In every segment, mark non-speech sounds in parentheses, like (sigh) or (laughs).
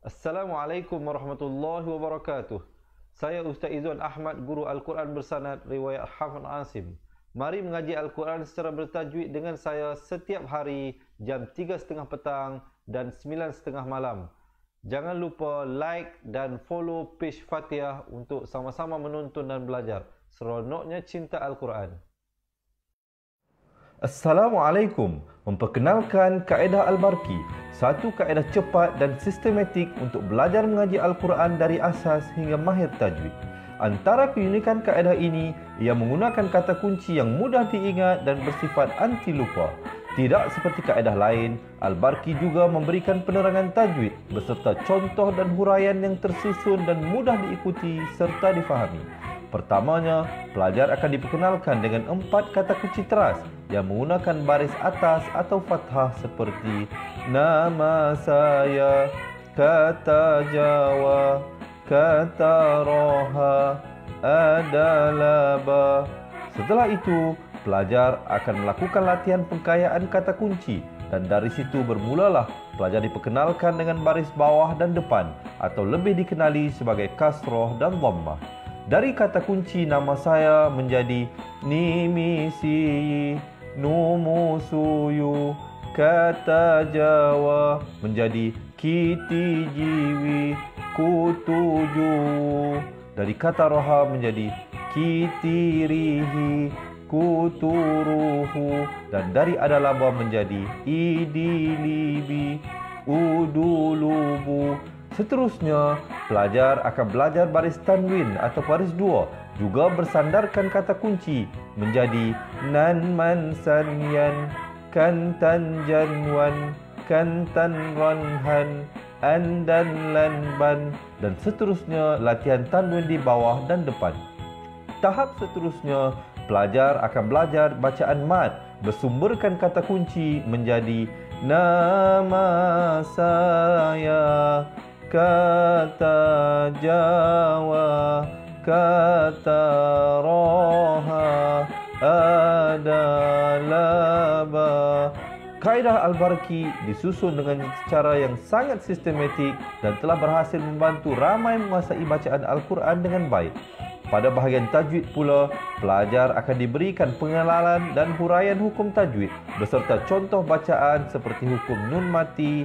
Assalamualaikum warahmatullahi wabarakatuh. Saya Ustaz Izzuan Ahmad, Guru Al-Quran Bersanad, Riwayat Hafan Asim. Mari mengaji Al-Quran secara bertajwid dengan saya setiap hari jam 3.30 petang dan 9.30 malam. Jangan lupa like dan follow page Fatihah untuk sama-sama menuntun dan belajar. Seronoknya cinta Al-Quran. Assalamualaikum. Memperkenalkan kaedah Al-Barqi, satu kaedah cepat dan sistematik untuk belajar mengaji Al-Quran dari asas hingga mahir tajwid. Antara keunikan kaedah ini, ia menggunakan kata kunci yang mudah diingat dan bersifat anti lupa. Tidak seperti kaedah lain, Al-Barqi juga memberikan penerangan tajwid beserta contoh dan huraian yang tersusun dan mudah diikuti serta difahami. Pertamanya, pelajar akan diperkenalkan dengan empat kata kunci teras yang menggunakan baris atas atau fathah seperti Nama saya, kata Jawa, kata Roha, adalah Setelah itu, pelajar akan melakukan latihan pengkayaan kata kunci dan dari situ bermulalah pelajar diperkenalkan dengan baris bawah dan depan atau lebih dikenali sebagai kasroh dan dhammah dari kata kunci nama saya menjadi Nimisi Numusuyu Kata Jawa menjadi Kiti Kitijiwi Kutuju Dari kata roha menjadi Kiti Kitirihi Kuturuhu Dan dari adalaba menjadi Idilibi Udulubu seterusnya, pelajar akan belajar baris tanwin atau baris dua juga bersandarkan kata kunci menjadi nan man san yan kan tan jan wan kan tan ran han an dan lan ban dan seterusnya latihan tanwin di bawah dan depan. Tahap seterusnya, pelajar akan belajar bacaan mat bersumberkan kata kunci menjadi nama saya kata Jawa kata roha ada laba. Kaedah Al-Barki disusun dengan cara yang sangat sistematik dan telah berhasil membantu ramai menguasai bacaan Al-Quran dengan baik. Pada bahagian tajwid pula, pelajar akan diberikan pengenalan dan huraian hukum tajwid beserta contoh bacaan seperti hukum nun mati,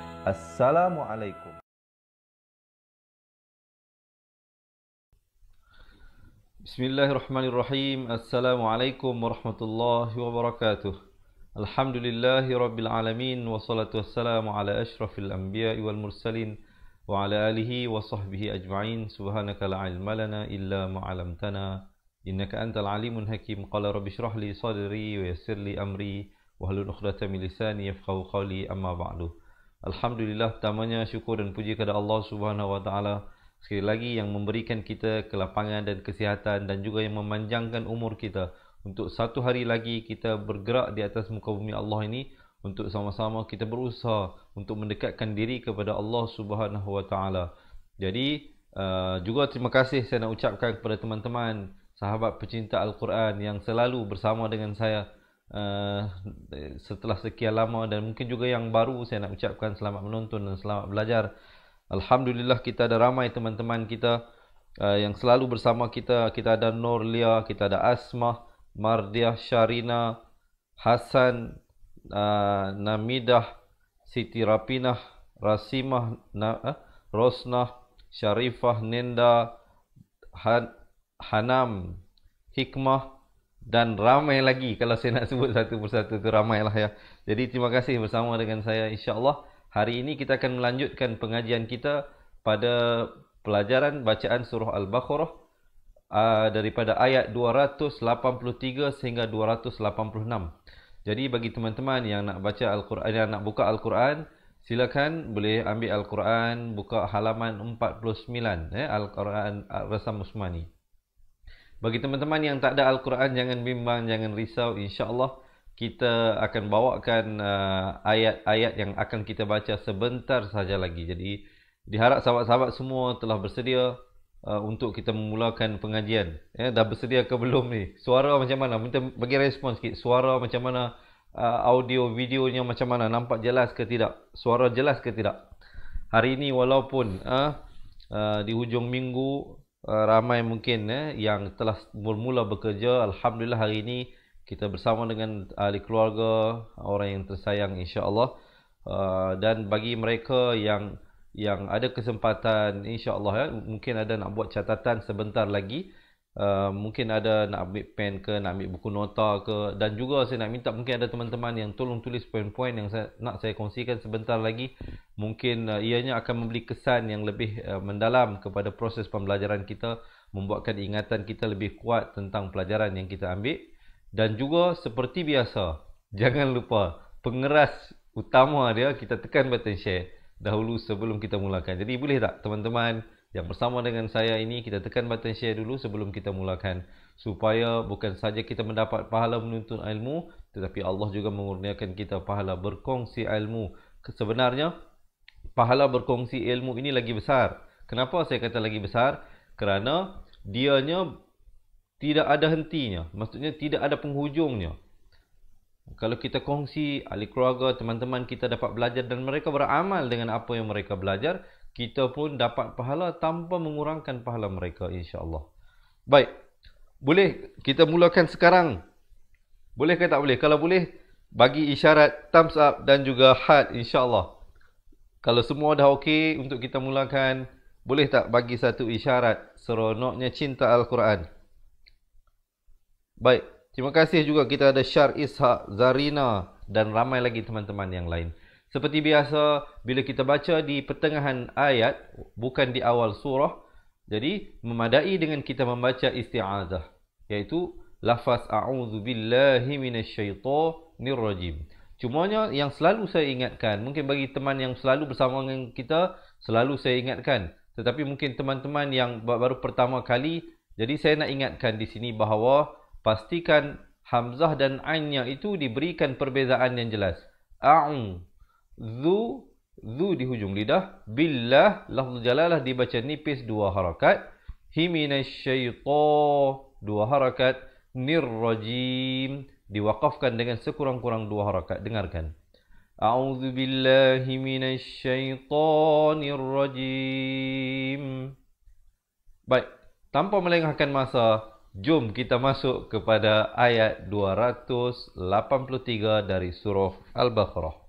السلام عليكم بسم الله الرحمن الرحيم السلام عليكم ورحمة الله وبركاته الحمد لله رب العالمين والصلاة والسلام على أشرف الأنبياء والمرسلين وعلى آله وصحبه أجمعين سبحانك لا علم لنا إلا ما علمتنا إنك أنت العليم الحكيم قال رب اشرح لي صدري ويسر لي أمري وهل نخرة من لساني يفقه قولي أما بعد Alhamdulillah tamanya syukur dan puji kepada Allah Subhanahu wa taala sekali lagi yang memberikan kita kelapangan dan kesihatan dan juga yang memanjangkan umur kita untuk satu hari lagi kita bergerak di atas muka bumi Allah ini untuk sama-sama kita berusaha untuk mendekatkan diri kepada Allah Subhanahu wa taala. Jadi uh, juga terima kasih saya nak ucapkan kepada teman-teman sahabat pecinta Al-Quran yang selalu bersama dengan saya Eh, setelah sekian lama dan mungkin juga yang baru saya nak ucapkan selamat menonton dan selamat belajar. Alhamdulillah kita ada ramai teman-teman kita uh, yang selalu bersama kita. Kita ada Norlia, kita ada Asma, Mardiah, Sharina, Hasan, uh, eh, Namidah, Siti Rapinah, Rasimah, Na, uh, Rosnah, Sharifah, Nenda, Han, Hanam, Hikmah, dan ramai lagi (laughs) kalau saya nak sebut satu persatu tu ramailah ya. Jadi terima kasih bersama dengan saya insya-Allah. Hari ini kita akan melanjutkan pengajian kita pada pelajaran bacaan surah Al-Baqarah uh, daripada ayat 283 sehingga 286. Jadi bagi teman-teman yang nak baca Al-Quran yang nak buka Al-Quran, silakan boleh ambil Al-Quran buka halaman 49 eh, Al-Quran Al-Rasam Usmani. Bagi teman-teman yang tak ada Al-Quran jangan bimbang, jangan risau insya-Allah kita akan bawakan uh, ayat-ayat yang akan kita baca sebentar saja lagi. Jadi diharap sahabat-sahabat semua telah bersedia uh, untuk kita memulakan pengajian. Ya, dah bersedia ke belum ni? Suara macam mana? Minta bagi respon sikit. Suara macam mana? Uh, audio videonya macam mana? Nampak jelas ke tidak? Suara jelas ke tidak? Hari ini walaupun uh, uh, di hujung minggu Eh, ramai mungkin eh, yang telah bermula bekerja alhamdulillah hari ini kita bersama dengan ahli keluarga orang yang tersayang insyaallah uh, dan bagi mereka yang yang ada kesempatan insyaallah ya eh, mungkin ada nak buat catatan sebentar lagi uh, mungkin ada nak ambil pen ke nak ambil buku nota ke dan juga saya nak minta mungkin ada teman-teman yang tolong tulis poin-poin yang saya nak saya kongsikan sebentar lagi mungkin uh, ianya akan memberi kesan yang lebih uh, mendalam kepada proses pembelajaran kita membuatkan ingatan kita lebih kuat tentang pelajaran yang kita ambil dan juga seperti biasa (laughs) jangan lupa pengeras utama dia kita tekan button share dahulu sebelum kita mulakan jadi boleh tak teman-teman yang bersama dengan saya ini kita tekan button share dulu sebelum kita mulakan supaya bukan saja kita mendapat pahala menuntut ilmu tetapi Allah juga mengurniakan kita pahala berkongsi ilmu sebenarnya pahala berkongsi ilmu ini lagi besar kenapa saya kata lagi besar kerana dianya tidak ada hentinya maksudnya tidak ada penghujungnya kalau kita kongsi ahli keluarga teman-teman kita dapat belajar dan mereka beramal dengan apa yang mereka belajar kita pun dapat pahala tanpa mengurangkan pahala mereka insya-Allah. Baik. Boleh kita mulakan sekarang? Boleh ke tak boleh? Kalau boleh bagi isyarat thumbs up dan juga heart insya-Allah. Kalau semua dah okey untuk kita mulakan, boleh tak bagi satu isyarat seronoknya cinta al-Quran? Baik. Terima kasih juga kita ada Syar Ishak, Zarina dan ramai lagi teman-teman yang lain. Seperti biasa, bila kita baca di pertengahan ayat, bukan di awal surah, jadi memadai dengan kita membaca isti'adah, iaitu lafaz a'udhu billahi minasyaitanir rajim. Cumanya yang selalu saya ingatkan, mungkin bagi teman yang selalu bersama dengan kita, selalu saya ingatkan. Tetapi mungkin teman-teman yang baru pertama kali, jadi saya nak ingatkan di sini bahawa pastikan Hamzah dan Ainnya itu diberikan perbezaan yang jelas. A'un zu zu di hujung lidah billah lafzu jalalah dibaca nipis dua harakat himinasyaita dua harakat nirrajim diwakafkan dengan sekurang-kurang dua harakat dengarkan a'udzu billahi minasyaitonir rajim baik tanpa melengahkan masa jom kita masuk kepada ayat 283 dari surah al-baqarah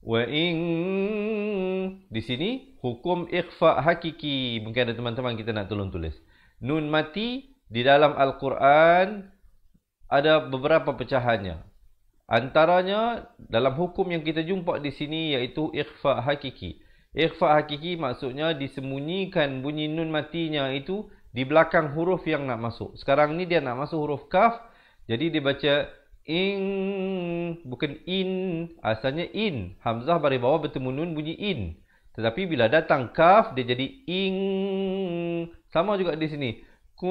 wa in di sini hukum ikhfa hakiki mungkin ada teman-teman kita nak tolong tulis nun mati di dalam al-Quran ada beberapa pecahannya antaranya dalam hukum yang kita jumpa di sini iaitu ikhfa hakiki ikhfa hakiki maksudnya disembunyikan bunyi nun matinya itu di belakang huruf yang nak masuk sekarang ni dia nak masuk huruf kaf jadi dia baca in bukan in asalnya in hamzah baris bawah bertemu nun bunyi in tetapi bila datang kaf dia jadi ing sama juga di sini ku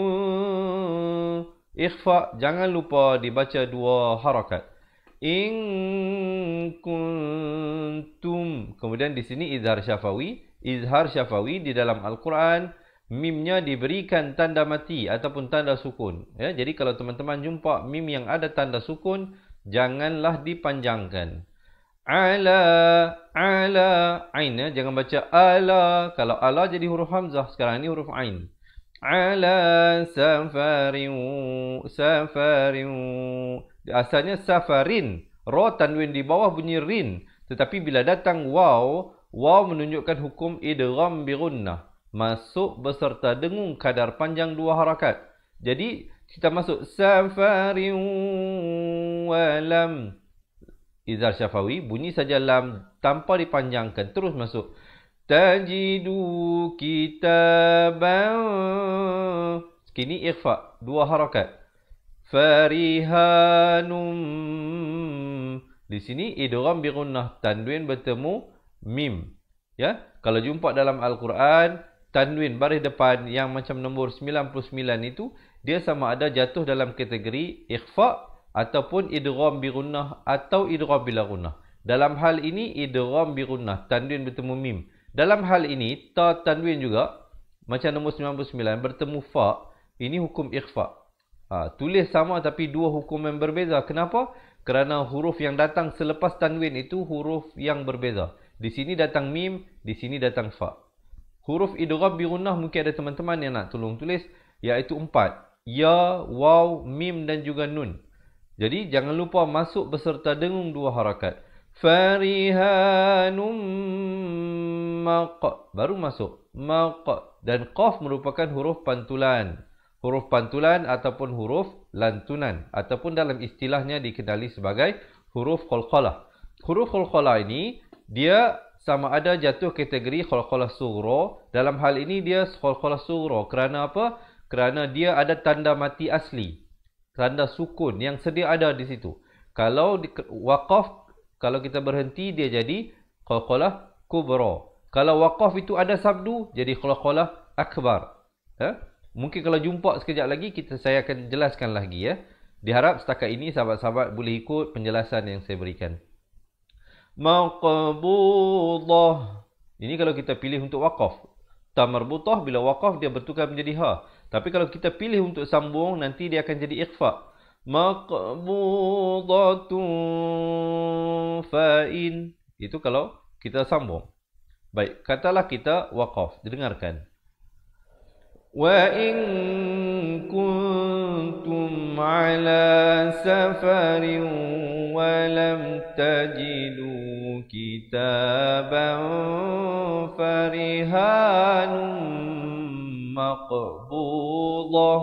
ikhfa jangan lupa dibaca dua harakat Ing kuntum kemudian di sini izhar syafawi izhar syafawi di dalam al-Quran mimnya diberikan tanda mati ataupun tanda sukun. Ya, jadi kalau teman-teman jumpa mim yang ada tanda sukun, janganlah dipanjangkan. Ala, ala, ain. Ya. Jangan baca ala. Kalau ala jadi huruf hamzah. Sekarang ini huruf ain. Ala safarin, safarin. Asalnya safarin. Ro tanwin di bawah bunyi rin. Tetapi bila datang waw, waw menunjukkan hukum idgham bi masuk beserta dengung kadar panjang dua harakat. Jadi kita masuk safarin wa lam izhar syafawi bunyi saja lam tanpa dipanjangkan terus masuk tajidu kitaban kini ikhfa dua harakat farihanum di sini idgham bi gunnah tanwin bertemu mim ya kalau jumpa dalam al-Quran tanwin baris depan yang macam nombor 99 itu dia sama ada jatuh dalam kategori ikhfa ataupun idgham bi gunnah atau idgham bila gunnah. Dalam hal ini idgham bi gunnah tanwin bertemu mim. Dalam hal ini ta tanwin juga macam nombor 99 bertemu fa ini hukum ikhfa. Ha, tulis sama tapi dua hukum yang berbeza. Kenapa? Kerana huruf yang datang selepas tanwin itu huruf yang berbeza. Di sini datang mim, di sini datang fa. Huruf idgham bi gunnah mungkin ada teman-teman yang nak tolong tulis iaitu empat. Ya, waw, mim dan juga nun. Jadi jangan lupa masuk beserta dengung dua harakat. Farihanum maq. Baru masuk. Maq. Dan qaf merupakan huruf pantulan. Huruf pantulan ataupun huruf lantunan. Ataupun dalam istilahnya dikenali sebagai huruf khulqalah. Huruf khulqalah ini dia sama ada jatuh kategori khulkhulah sughra dalam hal ini dia khulkhulah sughra kerana apa kerana dia ada tanda mati asli tanda sukun yang sedia ada di situ kalau di, waqaf kalau kita berhenti dia jadi khulkhulah kubra kalau waqaf itu ada sabdu jadi khulkhulah akbar ha? mungkin kalau jumpa sekejap lagi kita saya akan jelaskan lagi ya diharap setakat ini sahabat-sahabat boleh ikut penjelasan yang saya berikan maqbudah. Ini kalau kita pilih untuk waqaf. Ta marbutah bila waqaf dia bertukar menjadi ha. Tapi kalau kita pilih untuk sambung nanti dia akan jadi Iqfa. Maqbudatun fa'in. Itu kalau kita sambung. Baik, katalah kita waqaf. Dengarkan. Wa in kuntum ala safarin wa lam tajidun كتابا فرهان مقبوضه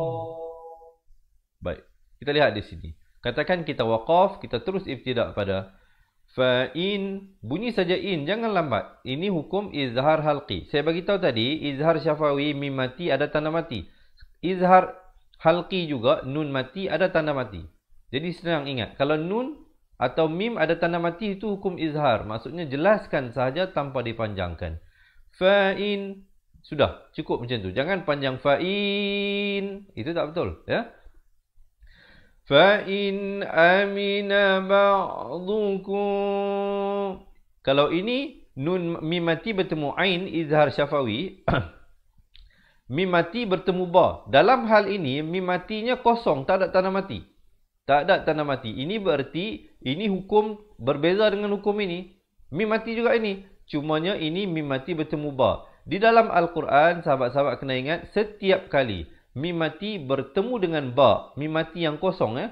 Baik, kita lihat di sini. Katakan kita waqaf, kita terus iftidak pada fa'in. Bunyi saja in, jangan lambat. Ini hukum izhar halqi. Saya bagi tahu tadi, izhar syafawi mim mati ada tanda mati. Izhar halqi juga nun mati ada tanda mati. Jadi senang ingat. Kalau nun atau mim ada tanda mati itu hukum izhar. Maksudnya jelaskan sahaja tanpa dipanjangkan. Fa'in. Sudah, cukup macam tu. Jangan panjang fa'in. Itu tak betul. Ya? Fa'in amina ba'dukum. Kalau ini nun mim mati bertemu ain izhar syafawi. (clears throat) mim mati bertemu ba. Dalam hal ini, mim matinya kosong. Tak ada tanda mati. Tak ada tanda mati. Ini bererti ini hukum berbeza dengan hukum ini. Mim mati juga ini. Cumanya ini mim mati bertemu ba. Di dalam Al-Quran, sahabat-sahabat kena ingat, setiap kali mim mati bertemu dengan ba, mim mati yang kosong, eh?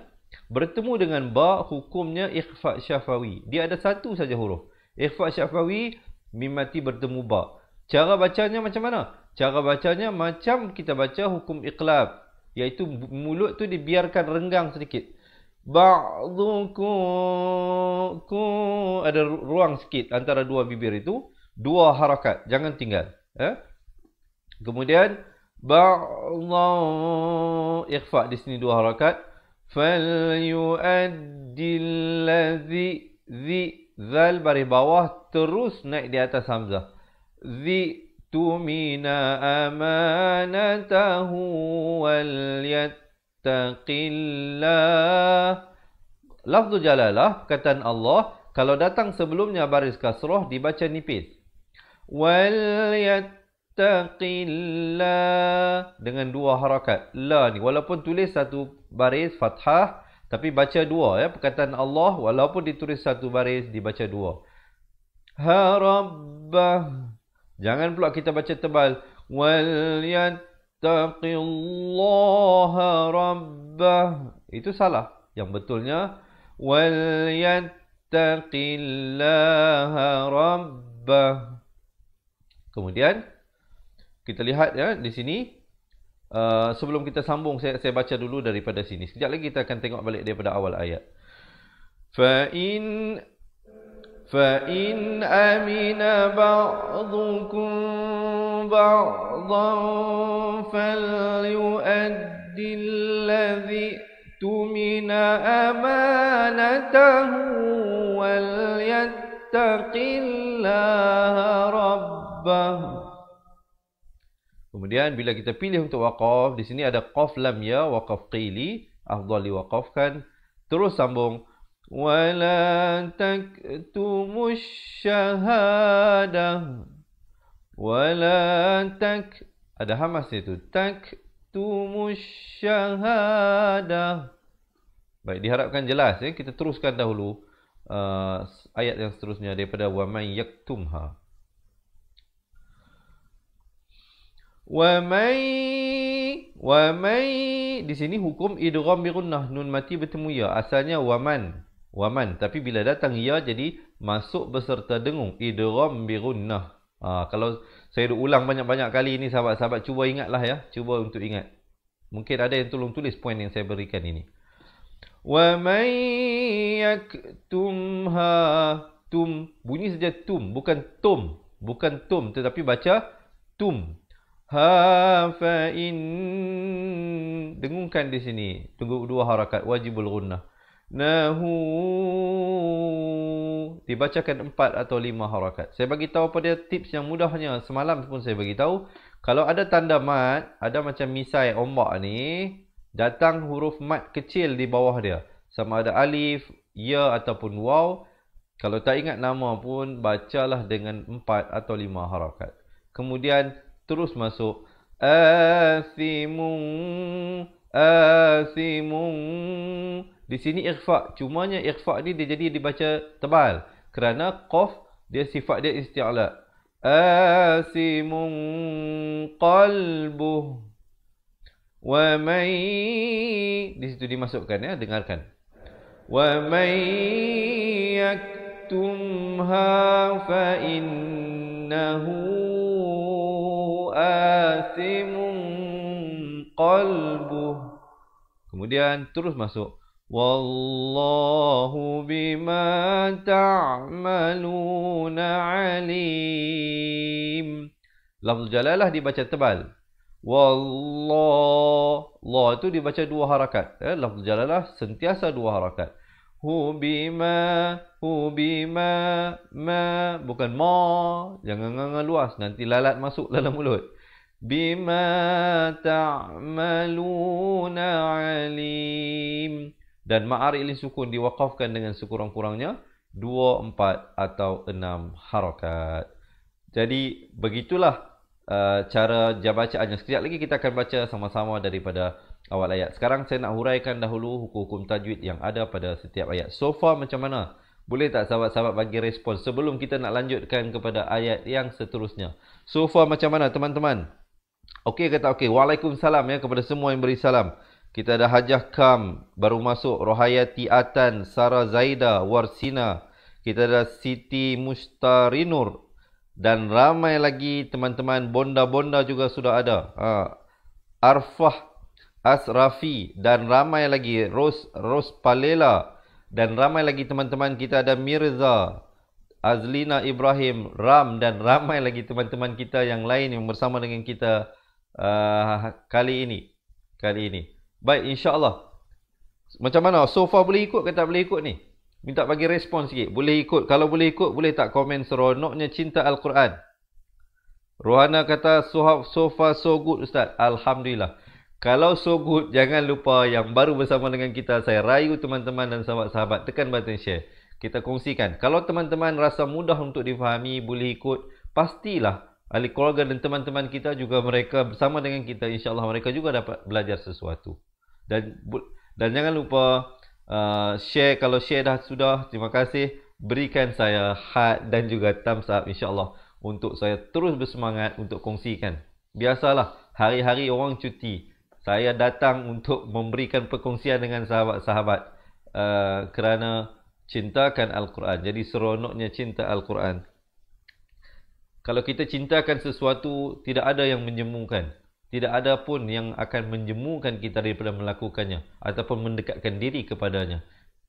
bertemu dengan ba, hukumnya ikhfa syafawi. Dia ada satu saja huruf. Ikhfa syafawi, mim mati bertemu ba. Cara bacanya macam mana? Cara bacanya macam kita baca hukum iqlab. Iaitu mulut tu dibiarkan renggang sedikit ba'dukum ada ruang sikit antara dua bibir itu dua harakat jangan tinggal eh? kemudian ba'dhu ikhfa di sini dua harakat fal yu'addi allazi zi zal bari bawah terus naik di atas hamzah zi tumina amanatahu wal yat Ittaqillah. Lafzul jalalah, perkataan Allah, kalau datang sebelumnya baris kasrah, dibaca nipis. Wal yattaqillah. Dengan dua harakat. La ni. Walaupun tulis satu baris fathah, tapi baca dua ya. Perkataan Allah, walaupun ditulis satu baris, dibaca dua. Harabbah. Jangan pula kita baca tebal. Wal yattaqillah yattaqillaha rabbah. Itu salah. Yang betulnya wal yattaqillaha rabbah. Kemudian kita lihat ya di sini uh, sebelum kita sambung saya, saya baca dulu daripada sini. Sekejap lagi kita akan tengok balik daripada awal ayat. fa'in fa'in fa in amina ba'dukum بعضا فليؤد الذي اؤتمن امانته وليتق الله ربه Kemudian bila kita pilih untuk waqaf, di sini ada qaf lam ya waqaf qili, afdal diwaqafkan. Terus sambung wala taktumush shahadah wala tak ada hamas itu tak tu baik diharapkan jelas ya kita teruskan dahulu uh, ayat yang seterusnya daripada wa may yaktumha wa may wa may di sini hukum idgham bi gunnah nun mati bertemu ya asalnya waman waman tapi bila datang ya jadi masuk beserta dengung idgham bi gunnah Ha, kalau saya dah ulang banyak-banyak kali ini sahabat-sahabat cuba ingatlah ya, cuba untuk ingat. Mungkin ada yang tolong tulis poin yang saya berikan ini. Wa may yaktumha tum bunyi saja tum bukan tum bukan tum tetapi baca tum ha fa in dengungkan di sini tunggu dua harakat wajibul gunnah nahu dibacakan empat atau lima harakat. Saya bagi tahu pada tips yang mudahnya semalam pun saya bagi tahu. Kalau ada tanda mat, ada macam misai ombak ni, datang huruf mat kecil di bawah dia. Sama ada alif, ya ataupun waw. Kalau tak ingat nama pun, bacalah dengan empat atau lima harakat. Kemudian, terus masuk. Asimun asimun di sini ikhfa cumanya ikhfa ni dia jadi dibaca tebal kerana qaf dia sifat dia isti'la asimun qalbu wa mai di situ dimasukkan ya dengarkan wa mai yaktumha fa innahu asimun qalbuh Kemudian terus masuk. Wallahu bima ta'maluna alim. Lafzul jalalah dibaca tebal. Wallah Allah itu dibaca dua harakat. Eh, Lafzul jalalah sentiasa dua harakat. Hu bima, bima, ma. Bukan ma. Jangan-jangan luas. Nanti lalat masuk dalam mulut. بما تعملون عليم dan ma'ar ilin sukun diwakafkan dengan sekurang-kurangnya dua empat atau enam harakat. Jadi begitulah uh, cara bacaannya. Sekejap lagi kita akan baca sama-sama daripada awal ayat. Sekarang saya nak huraikan dahulu hukum-hukum tajwid yang ada pada setiap ayat. So far macam mana? Boleh tak sahabat-sahabat bagi respon sebelum kita nak lanjutkan kepada ayat yang seterusnya? So far macam mana teman-teman? Okey kata okey. Waalaikumsalam ya kepada semua yang beri salam. Kita ada Hajah Kam baru masuk. Rohayati Atan, Sara Zaida, Warsina. Kita ada Siti Mustarinur. Dan ramai lagi teman-teman bonda-bonda juga sudah ada. Ha. Arfah Asrafi dan ramai lagi. Ros, Ros Palela. Dan ramai lagi teman-teman kita ada Mirza. Azlina Ibrahim, Ram dan ramai lagi teman-teman kita yang lain yang bersama dengan kita uh, kali ini. Kali ini. Baik, insyaAllah. Macam mana? So far boleh ikut ke tak boleh ikut ni? Minta bagi respon sikit. Boleh ikut. Kalau boleh ikut, boleh tak komen seronoknya cinta Al-Quran? Rohana kata, so, so far so good Ustaz. Alhamdulillah. Kalau so good, jangan lupa yang baru bersama dengan kita. Saya rayu teman-teman dan sahabat-sahabat. Tekan button share kita kongsikan. Kalau teman-teman rasa mudah untuk difahami, boleh ikut, pastilah ahli keluarga dan teman-teman kita juga mereka bersama dengan kita insya-Allah mereka juga dapat belajar sesuatu. Dan dan jangan lupa uh, share kalau share dah sudah, terima kasih. Berikan saya heart dan juga thumbs up insya-Allah untuk saya terus bersemangat untuk kongsikan. Biasalah hari-hari orang cuti, saya datang untuk memberikan perkongsian dengan sahabat-sahabat uh, kerana cintakan Al-Quran. Jadi seronoknya cinta Al-Quran. Kalau kita cintakan sesuatu, tidak ada yang menyemukan. Tidak ada pun yang akan menjemukan kita daripada melakukannya ataupun mendekatkan diri kepadanya.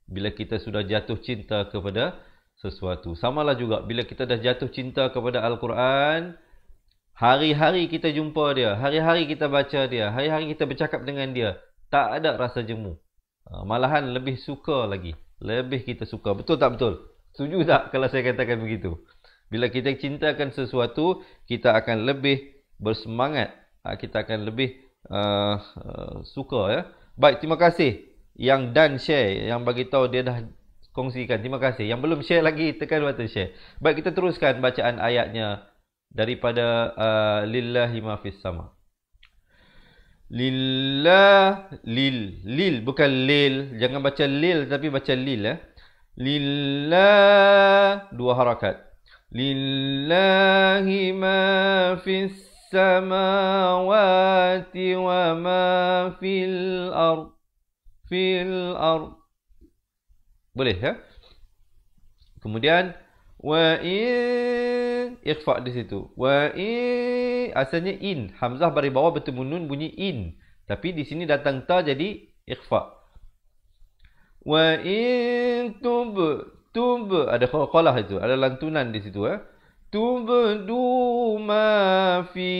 Bila kita sudah jatuh cinta kepada sesuatu. sama lah juga bila kita dah jatuh cinta kepada Al-Quran, hari-hari kita jumpa dia, hari-hari kita baca dia, hari-hari kita bercakap dengan dia, tak ada rasa jemu. Ha, malahan lebih suka lagi lebih kita suka. Betul tak betul? Setuju tak kalau saya katakan begitu? Bila kita cintakan sesuatu, kita akan lebih bersemangat. Ha, kita akan lebih uh, uh, suka ya. Baik, terima kasih yang dan share, yang bagi tahu dia dah kongsikan. Terima kasih. Yang belum share lagi tekan button share. Baik, kita teruskan bacaan ayatnya daripada uh, lillahi ma fis sama' lillah lil lil bukan lil jangan baca lil tapi baca lil eh lillah dua harakat lillahi ma fis samawati wa ma fil ard fil ard boleh ya kemudian wa in ikhfa di situ. Wa i asalnya in. Hamzah bari bawah bertemu nun bunyi in. Tapi di sini datang ta jadi ikhfa. Wa in tub tub ada qalah itu, ada lantunan di situ eh. du ma fi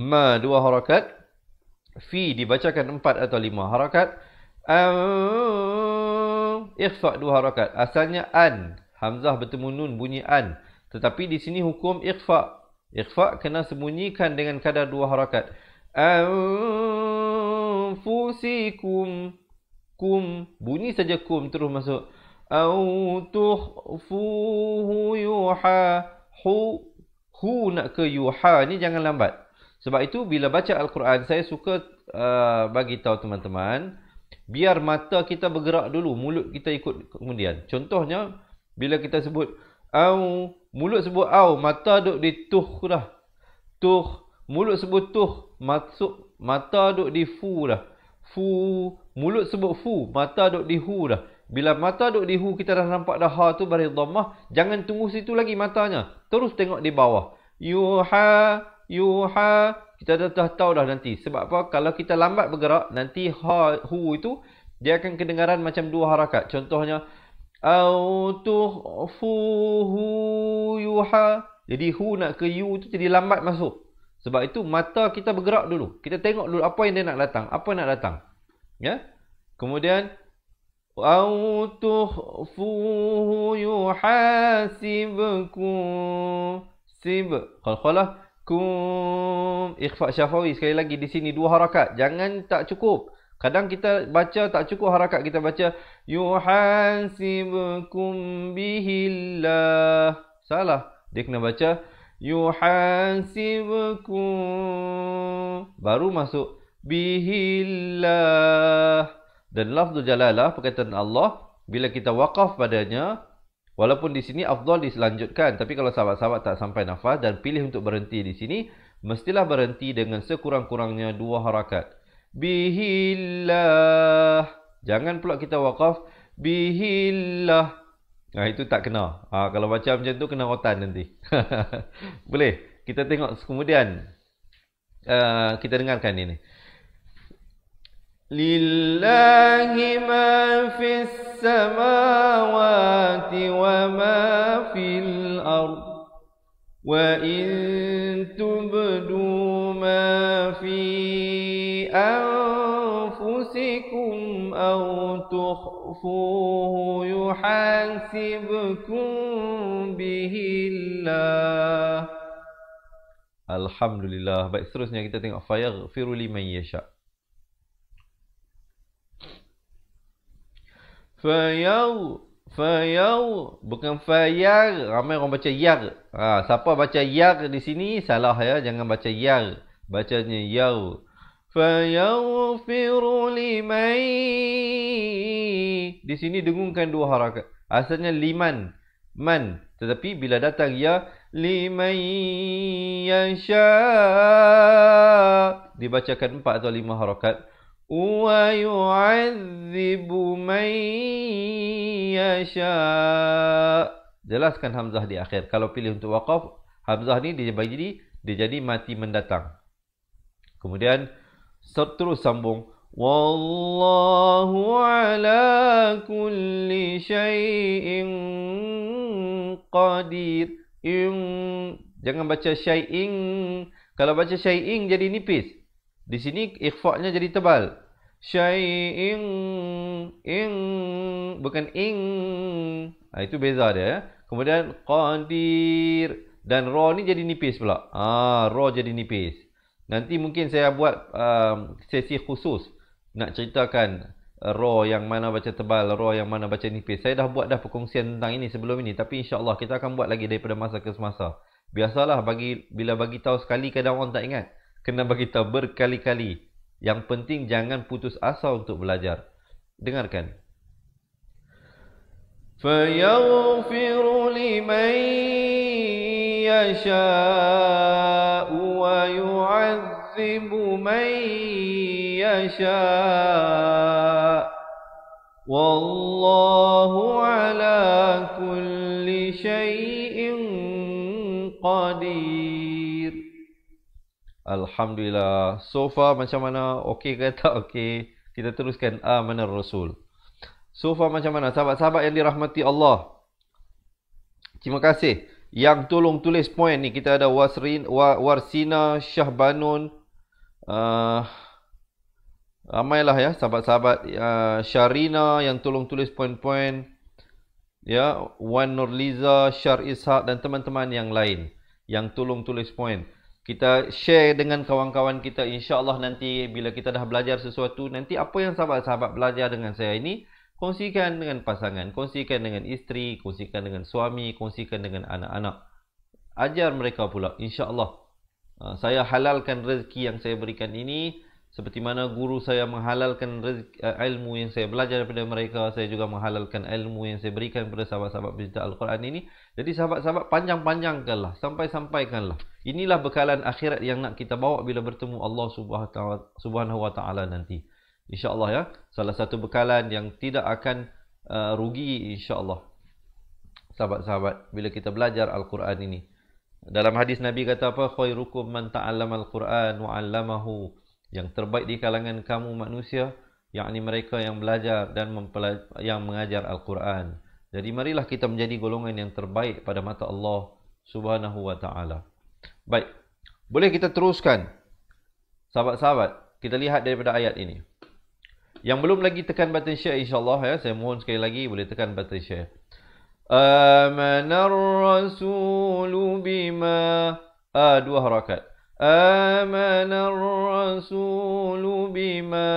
ma dua harakat fi dibacakan empat atau lima harakat am ikhfa dua harakat asalnya an hamzah bertemu nun bunyi an tetapi di sini hukum ikhfa. Ikhfa kena sembunyikan dengan kadar dua harakat. Anfusikum kum. Bunyi saja kum terus masuk. Autuhfuhu yuha hu. Hu nak ke yuha ni jangan lambat. Sebab itu bila baca Al-Quran saya suka uh, bagi tahu teman-teman biar mata kita bergerak dulu mulut kita ikut kemudian contohnya bila kita sebut au Mulut sebut au, mata duduk di tuh dah. Tuh, mulut sebut tuh, masuk mata duduk di fu dah. Fu, mulut sebut fu, mata duduk di hu dah. Bila mata duduk di hu, kita dah nampak dah ha tu bari dhammah. Jangan tunggu situ lagi matanya. Terus tengok di bawah. Yuha, yuha. Kita dah, dah tahu dah nanti. Sebab apa? Kalau kita lambat bergerak, nanti ha, hu itu, dia akan kedengaran macam dua harakat. Contohnya, Au tuhfuhu yuha. Jadi hu nak ke yu tu jadi lambat masuk. Sebab itu mata kita bergerak dulu. Kita tengok dulu apa yang dia nak datang. Apa nak datang. Ya. Kemudian. Au yuha yuhasibkum. Sib. Kalau-kalau. Kum. Ikhfa syafawi. Sekali lagi di sini dua harakat. Jangan tak Cukup. Kadang kita baca tak cukup harakat kita baca yuhasibukum bihillah. Salah. Dia kena baca yuhasibukum baru masuk bihillah. Dan lafzu jalalah perkataan Allah bila kita wakaf padanya walaupun di sini afdal diselanjutkan, tapi kalau sahabat-sahabat tak sampai nafas dan pilih untuk berhenti di sini mestilah berhenti dengan sekurang-kurangnya dua harakat. Bihillah. Jangan pula kita wakaf. Bihillah. Nah, itu tak kena. Ha, kalau macam macam tu kena rotan nanti. (laughs) Boleh. Kita tengok kemudian. Uh, kita dengarkan ini. Lillahi ma fis samawati wa ma fil ard. Wa in tubdu ma fi أنفسكم أو تخفوه يحاسبكم به الله Alhamdulillah. Baik, seterusnya kita tengok fayar firu liman yasha. Fayar, fayar, bukan fayar. Ramai orang baca yar. Ha, siapa baca yar di sini, salah ya. Jangan baca yar. Bacanya yau. فيغفر limai. Di sini dengungkan dua harakat. Asalnya liman. Man. Tetapi bila datang ya. Liman yasha. Dibacakan empat atau lima harakat. Wa yu'adzibu man yasha. Jelaskan Hamzah di akhir. Kalau pilih untuk waqaf. Hamzah ni dia jadi, dia jadi mati mendatang. Kemudian terus sambung wallahu ala kulli syai'in qadir in jangan baca syai'in kalau baca syai'in jadi nipis di sini ikhfa'nya jadi tebal syai'in in bukan ing. ha, itu beza dia ya. kemudian qadir dan ra ni jadi nipis pula ah ha, ra jadi nipis Nanti mungkin saya buat uh, sesi khusus nak ceritakan raw yang mana baca tebal, raw yang mana baca nipis. Saya dah buat dah perkongsian tentang ini sebelum ini tapi insya-Allah kita akan buat lagi daripada masa ke semasa. Biasalah bagi bila bagi tahu sekali kadang orang tak ingat. Kena bagi tahu berkali-kali. Yang penting jangan putus asa untuk belajar. Dengarkan. Fayaghfiru liman yasha'u يعذب من يشاء والله على كل شيء قدير الحمد لله so far macam mana okey ke tak okey kita teruskan amanar rasul so far macam mana sahabat-sahabat yang dirahmati Allah terima kasih yang tolong tulis poin ni kita ada Wasrin, Warsina, Shahbanun uh, ramailah ya sahabat-sahabat uh, Syarina yang tolong tulis poin-poin ya Wan Nurliza, Syar Ishak dan teman-teman yang lain yang tolong tulis poin. Kita share dengan kawan-kawan kita insya-Allah nanti bila kita dah belajar sesuatu nanti apa yang sahabat-sahabat belajar dengan saya ini kongsikan dengan pasangan, kongsikan dengan isteri, kongsikan dengan suami, kongsikan dengan anak-anak. Ajar mereka pula insya-Allah. Ah, saya halalkan rezeki yang saya berikan ini seperti mana guru saya menghalalkan rezeki, uh, ilmu yang saya belajar daripada mereka saya juga menghalalkan ilmu yang saya berikan kepada sahabat-sahabat bezda al-Quran ini jadi sahabat-sahabat panjang-panjangkanlah sampai-sampaikanlah inilah bekalan akhirat yang nak kita bawa bila bertemu Allah Subhanahu wa taala nanti insyaallah ya salah satu bekalan yang tidak akan uh, rugi insyaallah sahabat-sahabat bila kita belajar al-Quran ini dalam hadis Nabi kata apa? Khairukum man al Quran wa 'allamahu. Yang terbaik di kalangan kamu manusia Yang yakni mereka yang belajar dan yang mengajar Al-Quran. Jadi marilah kita menjadi golongan yang terbaik pada mata Allah Subhanahu wa taala. Baik. Boleh kita teruskan? Sahabat-sahabat, kita lihat daripada ayat ini. Yang belum lagi tekan button share insya-Allah ya, saya mohon sekali lagi boleh tekan button share. آمن الرسول بما آه دو حركات آمن الرسول بما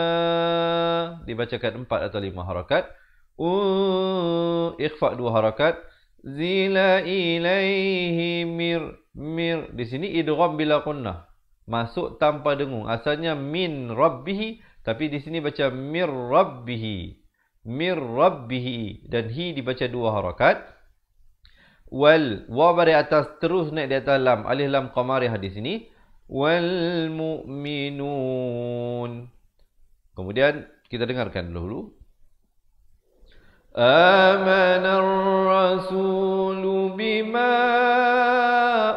dibacakan empat atau lima harakat u ikhfa dua harakat zila ilaihi mir mir di sini idgham bila kunna masuk tanpa dengung asalnya min rabbihi tapi di sini baca mir rabbihi mir rabbihi dan hi dibaca dua harakat wal wa bari atas terus naik di atas lam alif lam qamari hadis ini wal mu'minun kemudian kita dengarkan dulu آمن الرسول بما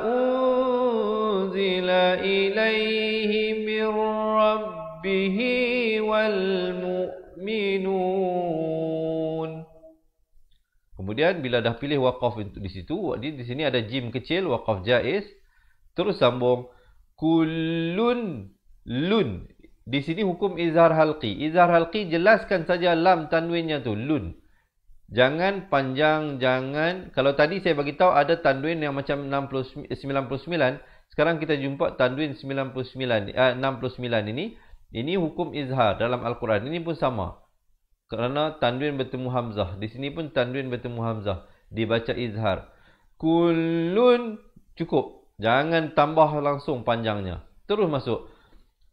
أنزل إليه من ربه والمؤمنون kemudian bila dah pilih waqaf di situ di, di sini ada jim kecil waqaf jaiz terus sambung kulun lun di sini hukum izhar halqi izhar halqi jelaskan saja lam tanwinnya tu lun jangan panjang jangan kalau tadi saya bagi tahu ada tanwin yang macam 99 sekarang kita jumpa tanwin 99 eh, 69 ini ini hukum izhar dalam al-Quran ini pun sama kerana tanwin bertemu hamzah di sini pun tanwin bertemu hamzah dibaca izhar kulun cukup jangan tambah langsung panjangnya terus masuk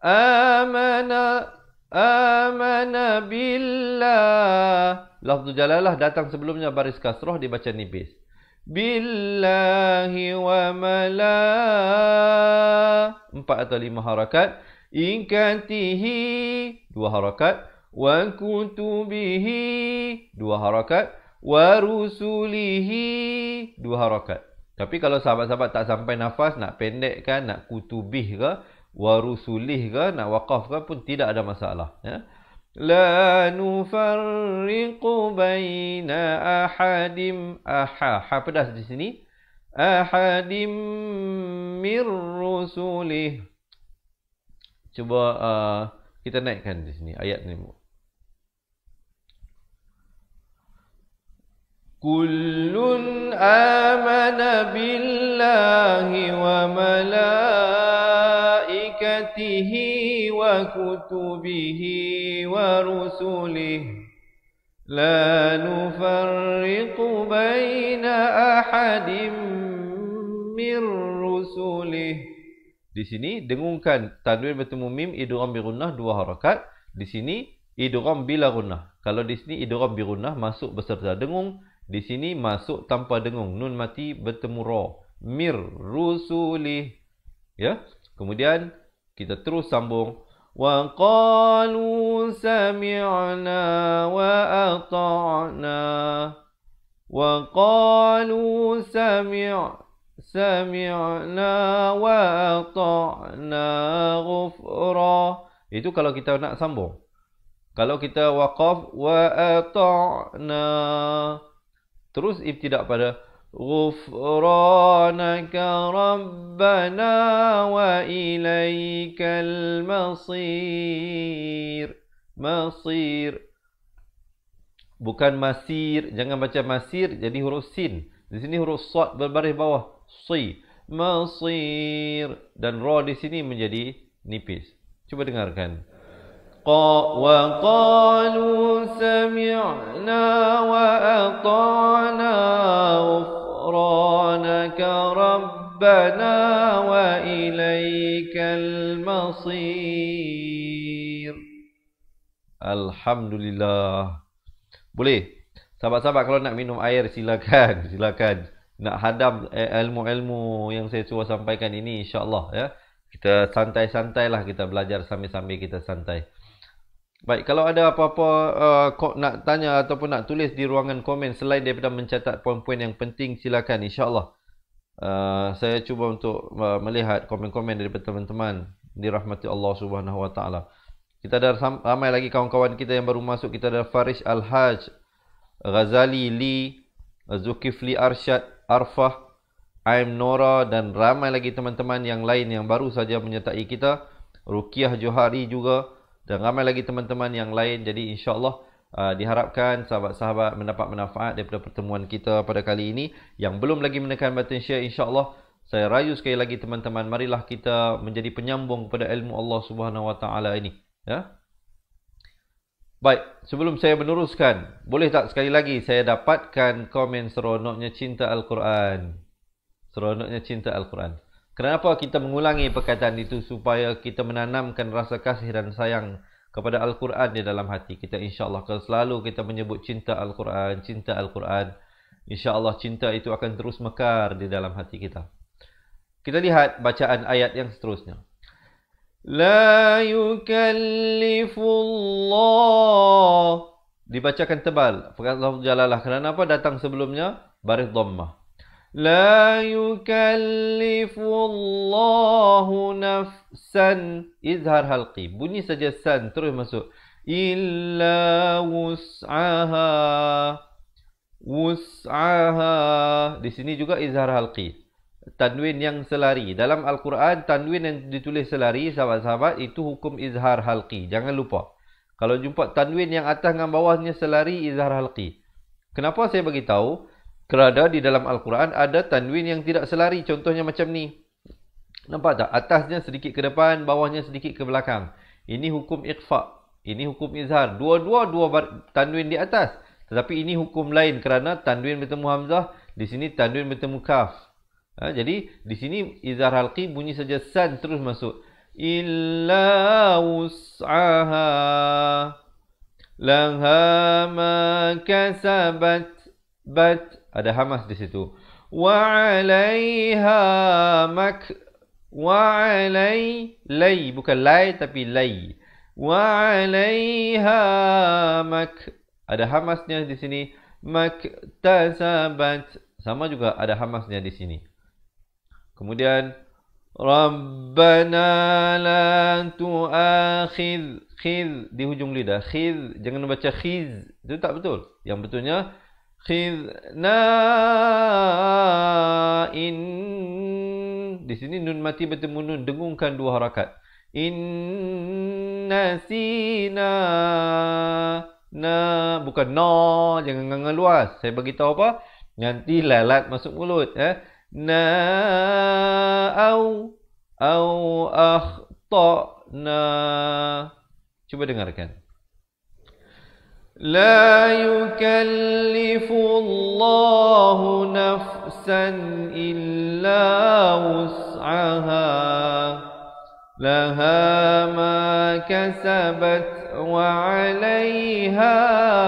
amana amana billah lafzu jalalah datang sebelumnya baris kasrah dibaca nipis billahi wa mala empat atau lima harakat ingkatihi dua harakat wa kutubihi dua harakat wa rusulihi dua harakat tapi kalau sahabat-sahabat tak sampai nafas nak pendekkan nak kutubih ke wa rusulih ke nak waqaf ke pun tidak ada masalah ya la nufarriqu baina ahadim aha ha di sini ahadim mir rusulih cuba uh, kita naikkan di sini ayat ni كل آمن بالله وملائكته وكتبه ورسله لا نفرق بين أحد من رسله Di sini dengungkan tanwin bertemu mim idgham bi gunnah dua harakat. Di sini idgham bila gunnah. Kalau di sini idgham bi gunnah masuk beserta dengung di sini masuk tanpa dengung. Nun mati bertemu ro. Mir rusuli, Ya. Kemudian kita terus sambung. Wa qalu sami'na wa ata'na. Wa qalu sami'na. wa وأطعنا غفرا itu kalau kita nak sambung kalau kita waqaf wa ata'na Terus ibtidak pada Ghufranaka Rabbana wa ilaikal masir Masir Bukan masir Jangan baca masir Jadi huruf sin Di sini huruf sot berbaris bawah Si Masir Dan ro di sini menjadi nipis Cuba dengarkan وقالوا سمعنا وأطعنا غفرانك ربنا وإليك المصير الحمد لله boleh sahabat-sahabat kalau nak minum air silakan (laughs) silakan nak hadam eh, ilmu-ilmu yang saya cuba sampaikan ini insyaallah ya kita santai-santailah kita belajar sambil-sambil kita santai Baik, kalau ada apa-apa uh, nak tanya ataupun nak tulis di ruangan komen selain daripada mencatat poin-poin yang penting, silakan insyaAllah. Uh, saya cuba untuk uh, melihat komen-komen daripada teman-teman di rahmati Allah Subhanahu Wa Taala. Kita ada ramai lagi kawan-kawan kita yang baru masuk. Kita ada Farish Al-Haj, Ghazali Li, Zulkifli Arshad, Arfah, Aim Nora dan ramai lagi teman-teman yang lain yang baru saja menyertai kita. Rukiah Johari juga dan ramai lagi teman-teman yang lain. Jadi insyaAllah uh, diharapkan sahabat-sahabat mendapat manfaat daripada pertemuan kita pada kali ini. Yang belum lagi menekan button share insyaAllah saya rayu sekali lagi teman-teman. Marilah kita menjadi penyambung kepada ilmu Allah Subhanahu Wa Taala ini. Ya? Baik, sebelum saya meneruskan, boleh tak sekali lagi saya dapatkan komen seronoknya cinta Al-Quran? Seronoknya cinta Al-Quran. Kenapa kita mengulangi perkataan itu supaya kita menanamkan rasa kasih dan sayang kepada Al-Quran di dalam hati kita insyaAllah. Kalau selalu kita menyebut cinta Al-Quran, cinta Al-Quran, insyaAllah cinta itu akan terus mekar di dalam hati kita. Kita lihat bacaan ayat yang seterusnya. لا يكلف الله dibacakan tebal perkataan lafaz jalalah kerana apa datang sebelumnya baris dhammah لا يكلف الله نفسا إظهر هالقي بني سجل سن تروح مسوق إلا وسعها وسعها di sini juga izhar halqi tanwin yang selari dalam al-Quran tanwin yang ditulis selari sahabat-sahabat itu hukum izhar halqi jangan lupa kalau jumpa tanwin yang atas dengan bawahnya selari izhar halqi kenapa saya bagi tahu kerana di dalam Al-Quran ada tanwin yang tidak selari. Contohnya macam ni. Nampak tak? Atasnya sedikit ke depan, bawahnya sedikit ke belakang. Ini hukum ikhfa'. Ini hukum izhar. Dua-dua, dua tanwin di atas. Tetapi ini hukum lain kerana tanwin bertemu Hamzah. Di sini tanwin bertemu Kaf. Ha, jadi, di sini izhar halqi bunyi saja san terus masuk. Illa us'aha langha ma kasabat bat ada hamas di situ wa alaiha mak wa alai lay bukan lay tapi lay wa alaiha mak ada hamasnya di sini mak tasabat sama juga ada hamasnya di sini kemudian Rabbana la tu'akhidh khidh di hujung lidah khidh jangan baca khidh itu tak betul yang betulnya khidna in di sini nun mati bertemu nun dengungkan dua harakat inna sina na bukan na jangan ngang luas saya bagi tahu apa nanti lalat masuk mulut ya eh? na au au akhta na cuba dengarkan لا يكلف الله نفسا إلا وسعها لها ما كسبت وعليها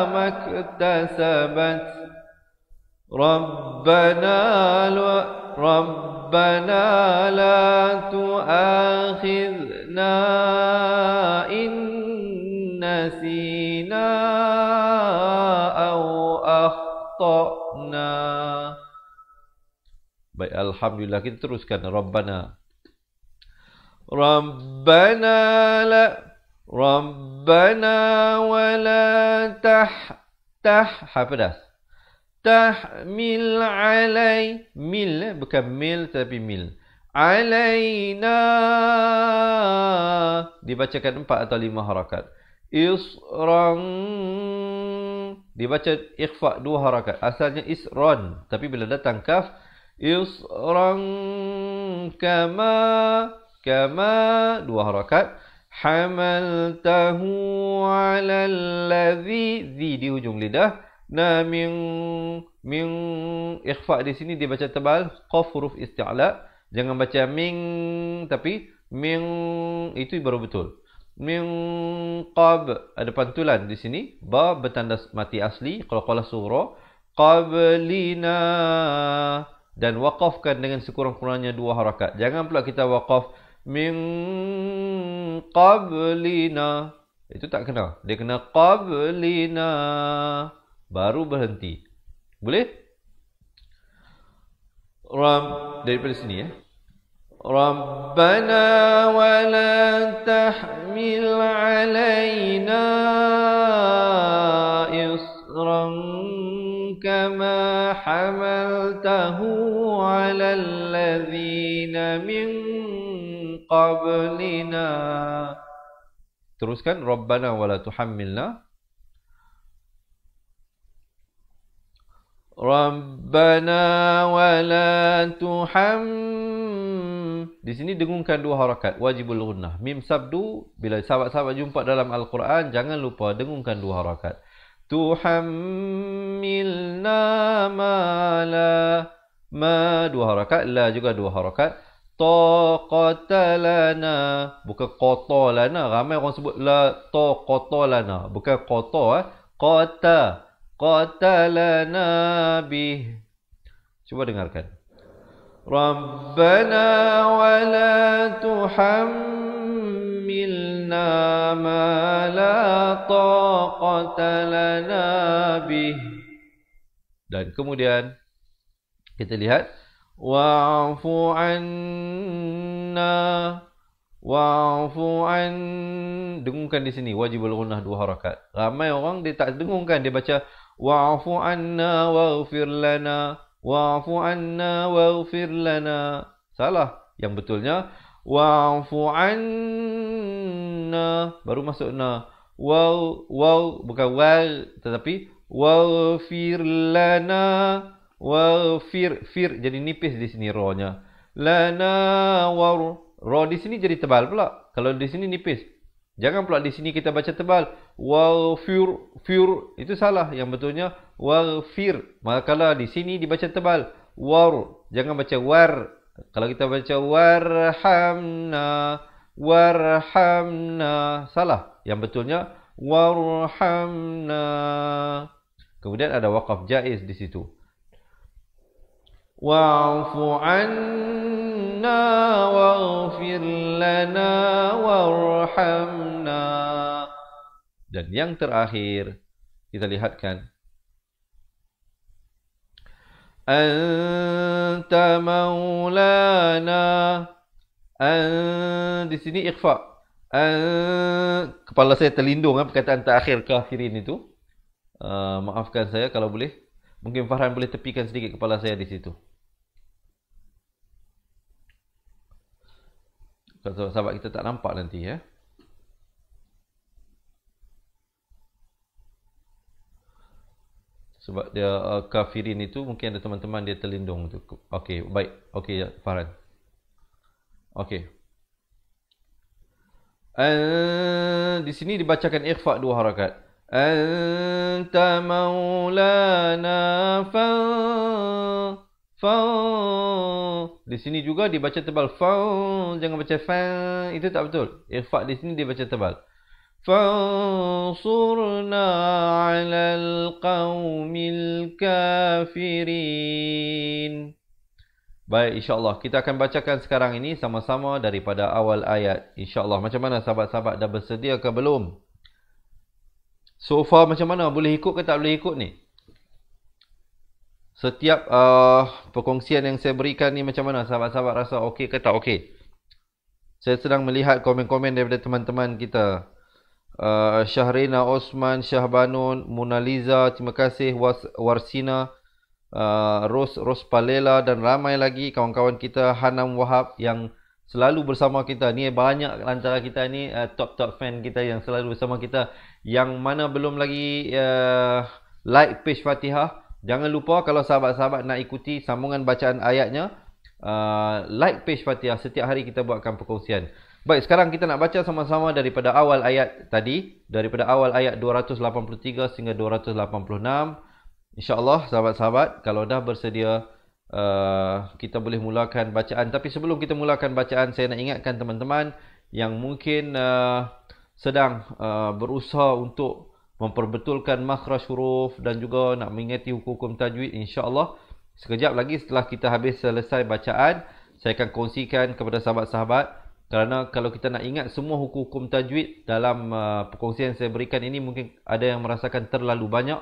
ما اكتسبت ربنا لا ربنا لا تؤاخذنا إن نسينا أو أخطأنا Baik, Alhamdulillah kita teruskan Rabbana Rabbana la Rabbana wa la tah tah hafadah tah mil alai mil eh? bukan mil tapi mil alaina dibacakan empat atau lima harakat Isran Dibaca ikhfa dua harakat Asalnya isran Tapi bila datang kaf Isran Kama Kama Dua harakat Hamaltahu ala alladhi Zi di hujung lidah Na min Min Ikhfa di sini dia baca tebal Qaf huruf isti'la Jangan baca min Tapi Min Itu baru betul min qab ada pantulan di sini ba bertanda mati asli kalau qala surah qablina dan waqafkan dengan sekurang-kurangnya dua harakat jangan pula kita waqaf min qablina itu tak kena dia kena qablina baru berhenti boleh ram daripada sini ya eh? ربنا ولا تحمل علينا إصرا كما حملته على الذين من قبلنا Teruskan Rabbana wala tuhammilna ربنا ولا تحملنا Di sini dengungkan dua harakat wajibul gunnah. Mim sabdu bila sahabat-sahabat jumpa dalam Al-Quran jangan lupa dengungkan dua harakat. Tuhammilna ma la ma dua harakat la juga dua harakat. Taqatalana bukan qatalana ramai orang sebut la taqatalana bukan qata eh qata qatalana bi Cuba dengarkan. ربنا ولا تحملنا ما لا طاقة لنا به dan kemudian kita lihat wa'fu anna wa'fu an dengungkan di sini wajibul gunnah dua harakat ramai orang dia tak dengungkan dia baca wa'fu anna waghfir lana wa'fu anna waghfir lana. Salah. Yang betulnya wa'fu anna baru masuk na. Wa wa bukan wa tetapi waghfir lana waghfir fir jadi nipis di sini ronya. Lana wa ro di sini jadi tebal pula. Kalau di sini nipis. Jangan pula di sini kita baca tebal waghfir fir itu salah yang betulnya waghfir manakala di sini dibaca tebal war jangan baca war kalau kita baca warhamna warhamna salah yang betulnya warhamna kemudian ada wakaf jais di situ wa'fu anna waghfir lana warhamna dan yang terakhir kita lihatkan Anta maulana An Di sini ikhfa An Kepala saya terlindung kan perkataan terakhir ke akhir ini tu uh, Maafkan saya kalau boleh Mungkin Farhan boleh tepikan sedikit kepala saya di situ Sahabat kita tak nampak nanti ya eh? sebab dia uh, kafirin itu mungkin ada teman-teman dia terlindung tu. Okey, baik. Okey, Farhan. Okey. Eh, di sini dibacakan ikhfa dua harakat. Anta maulana fa fa. Di sini juga dibaca tebal fa, jangan baca fa. Itu tak betul. Ikhfa di sini dibaca tebal. فانصرنا على القوم الكافرين Baik, insyaAllah. Kita akan bacakan sekarang ini sama-sama daripada awal ayat. InsyaAllah. Macam mana sahabat-sahabat dah bersedia ke belum? So far macam mana? Boleh ikut ke tak boleh ikut ni? Setiap uh, perkongsian yang saya berikan ni macam mana sahabat-sahabat rasa okey ke tak okey? Saya sedang melihat komen-komen daripada teman-teman kita uh, Syahrina Osman, Syahbanun, Munaliza, terima kasih Was, Warsina, uh, Ros Ros Palela dan ramai lagi kawan-kawan kita Hanam Wahab yang selalu bersama kita. Ni banyak antara kita ni uh, top-top fan kita yang selalu bersama kita. Yang mana belum lagi uh, like page Fatihah, jangan lupa kalau sahabat-sahabat nak ikuti sambungan bacaan ayatnya, uh, like page Fatihah setiap hari kita buatkan perkongsian. Baik, sekarang kita nak baca sama-sama daripada awal ayat tadi, daripada awal ayat 283 sehingga 286. Insya-Allah sahabat-sahabat, kalau dah bersedia uh, kita boleh mulakan bacaan. Tapi sebelum kita mulakan bacaan, saya nak ingatkan teman-teman yang mungkin uh, sedang uh, berusaha untuk memperbetulkan makhraj huruf dan juga nak mengingati hukum-hukum tajwid insya-Allah sekejap lagi setelah kita habis selesai bacaan saya akan kongsikan kepada sahabat-sahabat kerana kalau kita nak ingat semua hukum-hukum tajwid dalam uh, perkongsian saya berikan ini mungkin ada yang merasakan terlalu banyak